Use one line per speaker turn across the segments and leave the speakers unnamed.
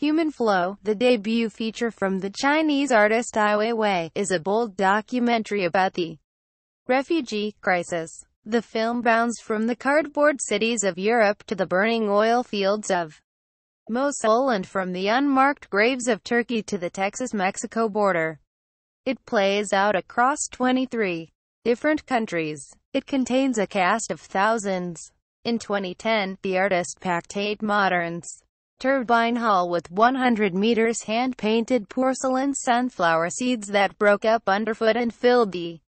Human Flow, the debut feature from the Chinese artist Ai Weiwei, is a bold documentary about the refugee crisis. The film bounds from the cardboard cities of Europe to the burning oil fields of Mosul and from the unmarked graves of Turkey to the Texas-Mexico border. It plays out across 23 different countries. It contains a cast of thousands. In 2010, the artist packed eight moderns turbine hull with 100 meters hand-painted porcelain sunflower seeds that broke up underfoot and filled the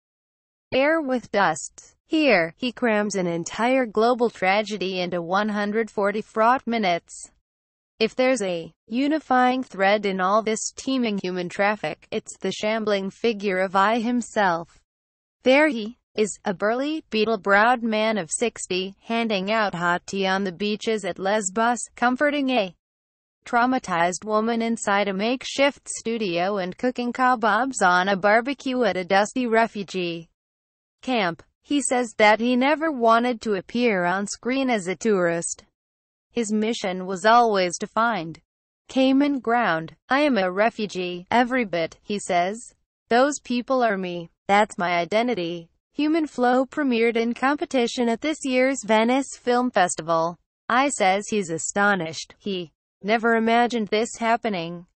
air with dust. Here, he crams an entire global tragedy into 140 fraught minutes. If there's a unifying thread in all this teeming human traffic, it's the shambling figure of I himself. There he is, a burly, beetle-browed man of 60, handing out hot tea on the beaches at Lesbos, comforting a traumatized woman inside a makeshift studio and cooking kebabs on a barbecue at a dusty refugee camp. He says that he never wanted to appear on screen as a tourist. His mission was always to find Cayman ground. I am a refugee, every bit, he says. Those people are me. That's my identity. Human Flow premiered in competition at this year's Venice Film Festival. I says he's astonished. He Never imagined this happening.